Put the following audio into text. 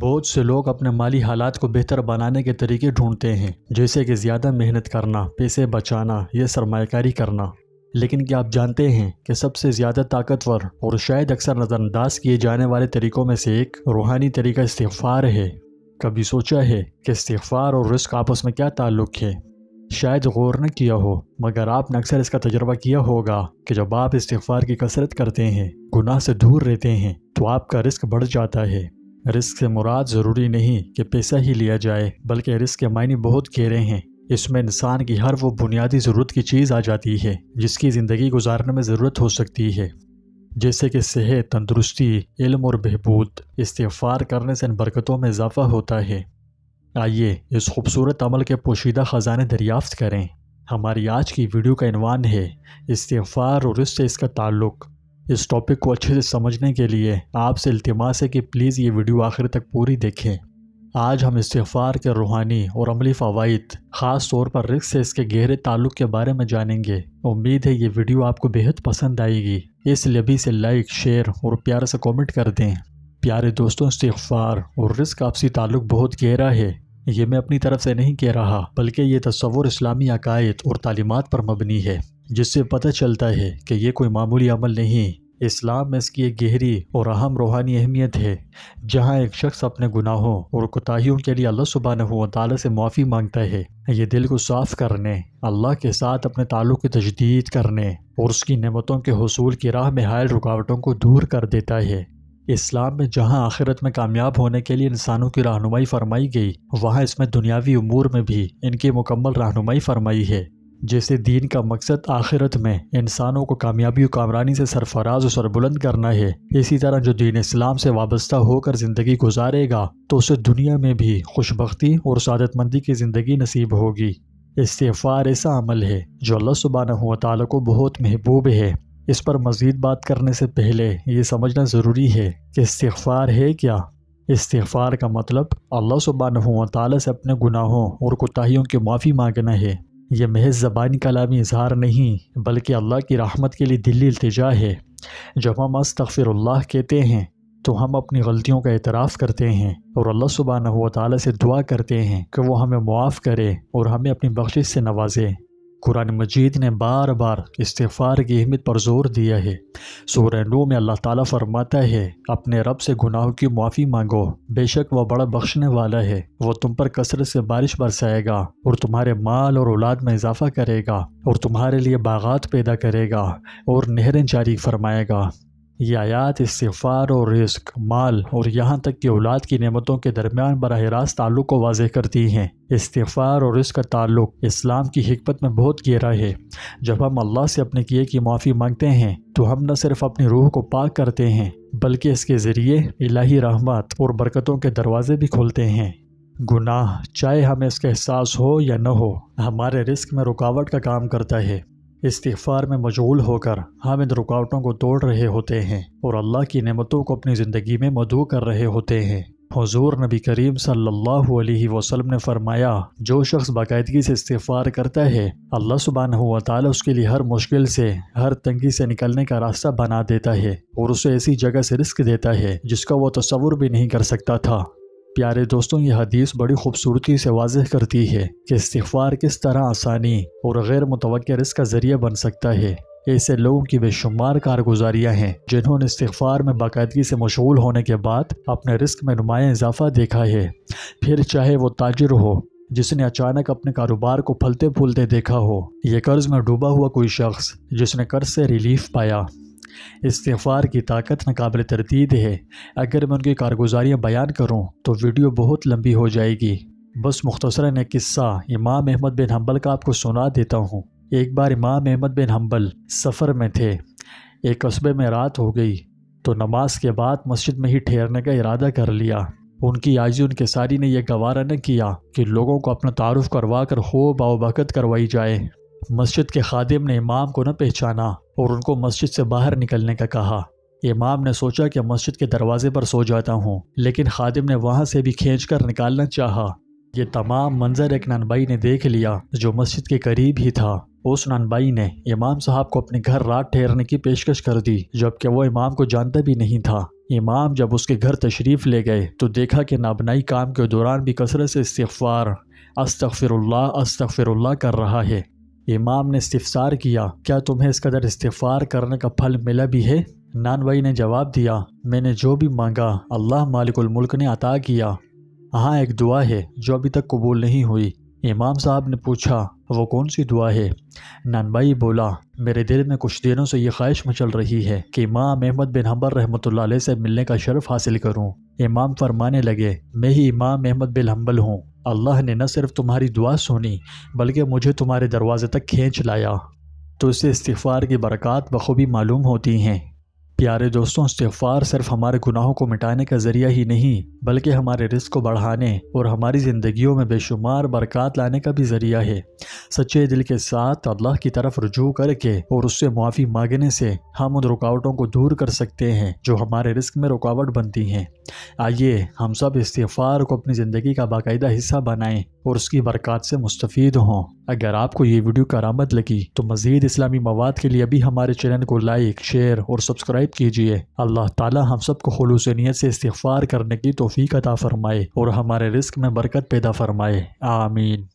बहुत से लोग अपने माली हालात को बेहतर बनाने के तरीके ढूंढते हैं जैसे कि ज़्यादा मेहनत करना पैसे बचाना या सरमाकारी करना लेकिन क्या आप जानते हैं कि सबसे ज़्यादा ताकतवर और शायद अक्सर नज़रअंदाज किए जाने वाले तरीकों में से एक रूहानी तरीका इस्तफ़ार है कभी सोचा है कि इस्तफ़ार और रिस्क आपस में क्या ताल्लुक़ है शायद गौर न किया हो मगर आपने अक्सर इसका तजर्बा किया होगा कि जब आप इस्तफ़ार की कसरत करते हैं गुनाह से दूर रहते हैं तो आपका रिस्क बढ़ जाता है रिस्क से मुराद ज़रूरी नहीं कि पैसा ही लिया जाए बल्कि रिस्क के मायने बहुत गहरे हैं इसमें इंसान की हर वो बुनियादी ज़रूरत की चीज़ आ जाती है जिसकी ज़िंदगी गुजारने में ज़रूरत हो सकती है जैसे कि सेहत तंदरुस्ती इल्म और बहबूद इस्तफ़ार करने से इन बरकतों में इजाफा होता है आइए इस खूबसूरत अमल के पोशीदा ख़जाने दरियाफ्त करें हमारी आज की वीडियो का इनवान है इस्तफ़ार और इससे इसका ताल्लुक़ इस टॉपिक को अच्छे से समझने के लिए आपसे अल्तमास है कि प्लीज़ ये वीडियो आखिर तक पूरी देखें आज हम इस्तफ़ार के रूहानी और अमली फ़वाद ख़ास तौर पर रिस्क से इसके गहरे ताल्लुक़ के बारे में जानेंगे उम्मीद है ये वीडियो आपको बेहद पसंद आएगी इसलिए अभी से लाइक शेयर और प्यार से कमेंट कर दें प्यारे दोस्तों इस्तफ़ार और रिस्क आपसी ताल्लुक़ बहुत गहरा है ये मैं अपनी तरफ से नहीं कह रहा बल्कि ये तस्वुर इस्लामी अकायद और तालीमत पर मबनी है जिससे पता चलता है कि ये कोई मामूली अमल नहीं इस्लाम में इसकी एक गहरी और अहम रूहानी अहमियत है जहाँ एक शख्स अपने गुनाहों और कोताहीियों के लिए अल्लाह सुबहाना ताली से माफ़ी मांगता है ये दिल को साफ़ करने अल्लाह के साथ अपने ताल्लुक़ की तजदीद करने और उसकी नमतों के हसूल की राह में हायल रुकावटों को दूर कर देता है इस्लाम में जहाँ आखिरत में कामयाब होने के लिए इंसानों की रहनुमाई फरमाई गई वहाँ इसमें दुनियावी अमूर में भी इनकी मुकम्मल रहनुमाई फरमाई है जैसे दीन का मकसद आखिरत में इंसानों को कामयाबी और कामरानी से सरफराज और सरबुलंद करना है इसी तरह जो दीन इस्लाम से वाबस्ता होकर ज़िंदगी गुजारेगा तो उसे दुनिया में भी खुशबख्ती और सदतमंदी की ज़िंदगी नसीब होगी इस्तेफ़ार ऐसा अमल है जो अल्लाह सुबहाना तला को बहुत महबूब है इस पर मज़ीद बात करने से पहले ये समझना ज़रूरी है कि इस्तेफ़ार है क्या इस्तेफ़ार का मतलब अल्लाह सुबह वाली से अपने गुनाहों और कोताहीियों की माफ़ी मांगना है यह महज ज़बानी कलामी इजहार नहीं बल्कि अल्लाह की राहमत के लिए दिल्ली अल्तजा है जब हम अस्तफ़िरल्लाह कहते हैं तो हम अपनी गलतियों का एतराफ़ करते हैं और अल्लाह सुबह ताली से दुआ करते हैं कि वो हमें मुआफ़ करे और हमें अपनी बख्शिश से नवाजे कुरान मजीद ने बार बार इस्तफ़ार की अहमियत पर जोर दिया है सूर्य नू में अल्लाह ताला फरमाता है अपने रब से गुनाहों की माफ़ी मांगो बेशक वह बड़ा बख्शने वाला है वह तुम पर कसरत से बारिश बरसाएगा और तुम्हारे माल और औलाद में इजाफा करेगा और तुम्हारे लिए बागात पैदा करेगा और नहरें जारी फरमाएगा यायात आयात इस्तफ़ार और रिस्क माल और यहाँ तक कि औलाद की नेमतों के दरमियान बरह रास्त ताल्लुक़ को वाजह करती हैं इस्तफ़ार और रिस्क का ताल्लुक़ इस्लाम की हमत में बहुत गहरा है जब हम अल्लाह से अपने किए की माफ़ी मांगते हैं तो हम न सिर्फ अपनी रूह को पाक करते हैं बल्कि इसके ज़रिए इलाही रहमत और बरकतों के दरवाज़े भी खोलते हैं गुनाह चाहे हमें इसका एहसास हो या न हो हमारे रिस्क में रुकावट का काम करता है इस्तफ़ार में मशगूल होकर हम इन रुकावटों को तोड़ रहे होते हैं और अल्लाह की नमतों को अपनी ज़िंदगी में मधु कर रहे होते हैं हजूर नबी करीम सल्लल्लाहु अलैहि वसल्लम ने फरमाया जो शख्स बाकायदगी से इस्तफ़ार करता है अल्लाह सुबहान हुआ उसके लिए हर मुश्किल से हर तंगी से निकलने का रास्ता बना देता है और उसे ऐसी जगह से रिस्क देता है जिसका वो तस्वुर भी नहीं कर सकता था प्यारे दोस्तों यह हदीस बड़ी खूबसूरती से वाजह करती है कि इस्तफार किस तरह आसानी और गैर मुतव रिस्क का ज़रिया बन सकता है ऐसे लोगों की बेशुमार कारगुजारियाँ हैं जिन्होंने इस्तफार में बाकायदगी से मशगूल होने के बाद अपने रिस्क में नुमाया इजाफा देखा है फिर चाहे वो ताजिर हो जिसने अचानक अपने कारोबार को फलते फूलते देखा हो यह कर्ज में डूबा हुआ कोई शख्स जिसने कर्ज से रिलीफ पाया इस्तफ़ार की ताकत नाकबिल तरतीद है अगर मैं उनकी कारगुजारियाँ बयान करूँ तो वीडियो बहुत लंबी हो जाएगी बस मुख्तर एक किस्सा इमाम अहमद बिन हम्बल का आपको सुना देता हूँ एक बार इमाम अहमद बिन हम्बल सफ़र में थे एक कस्बे में रात हो गई तो नमाज के बाद मस्जिद में ही ठहरने का इरादा कर लिया उनकी आजी उनके सारी ने यह गवारा न किया कि लोगों को अपना तारुफ करवा कर खूब आवबकत करवाई जाए मस्जिद के खादिम ने इमाम को न पहचाना और उनको मस्जिद से बाहर निकलने का कहा इमाम ने सोचा कि मस्जिद के दरवाजे पर सो जाता हूँ लेकिन खादिम ने वहाँ से भी खींच कर निकालना चाहा ये तमाम मंजर एक नानबाई ने देख लिया जो मस्जिद के करीब ही था उस नानबाई ने इमाम साहब को अपने घर रात ठहरने की पेशकश कर दी जबकि वो इमाम को जानता भी नहीं था इमाम जब उसके घर तशरीफ़ ले गए तो देखा कि नाबनाई काम के दौरान भी कसरत से इस्तफ़ार अस्तफ़िरल्ला अस्तफ़िरल्ला कर रहा है इमाम ने इस्तफसार किया क्या तुम्हें इस कदर इस्तफार करने का फल मिला भी है नानवाई ने जवाब दिया मैंने जो भी मांगा अल्लाह मालिकुल मुल्क ने अता किया हाँ एक दुआ है जो अभी तक कबूल नहीं हुई इमाम साहब ने पूछा वो कौन सी दुआ है नानबाई बोला मेरे दिल में कुछ दिनों से ये ख्वाहिश मचल रही है कि इमाम अहमद बिन हम्बर रहमत से मिलने का शर्फ हासिल करूँ इमाम फरमाने लगे मैं ही इमाम अहमद बिन हम्बल हूँ अल्लाह ने न सिर्फ तुम्हारी दुआ सुनी बल्कि मुझे तुम्हारे दरवाज़े तक खींच लाया तो इससे इस्तफ़ार की बरक़ात बखूबी मालूम होती हैं प्यारे दोस्तों इस्तफ़ार सिर्फ हमारे गुनाहों को मिटाने का ज़रिया ही नहीं बल्कि हमारे रिस्क को बढ़ाने और हमारी ज़िंदगियों में बेशुमार बरकत लाने का भी ज़रिया है सच्चे दिल के साथ अल्लाह की तरफ रुजू करके और उससे मुआफ़ी मांगने से हम उन रुकावटों को दूर कर सकते हैं जो हमारे रिस्क में रुकावट बनती हैं आइए हम सब इस्तफ़ार को अपनी ज़िंदगी का बाकायदा हिस्सा बनाएं और उसकी बरक़ात से मुस्तफ़ हों अगर आपको ये वीडियो करामद लगी तो मज़ीद इस्लामी मवाद के लिए भी हमारे चैनल को लाइक शेयर और सब्सक्राइब कीजिए अल्लाह ताला हम सबको खलूस नीयत से इस्तफ़ार करने की तोफ़ी अता फ़रमाए और हमारे रिस्क में बरकत पैदा फ़रमाए आमीन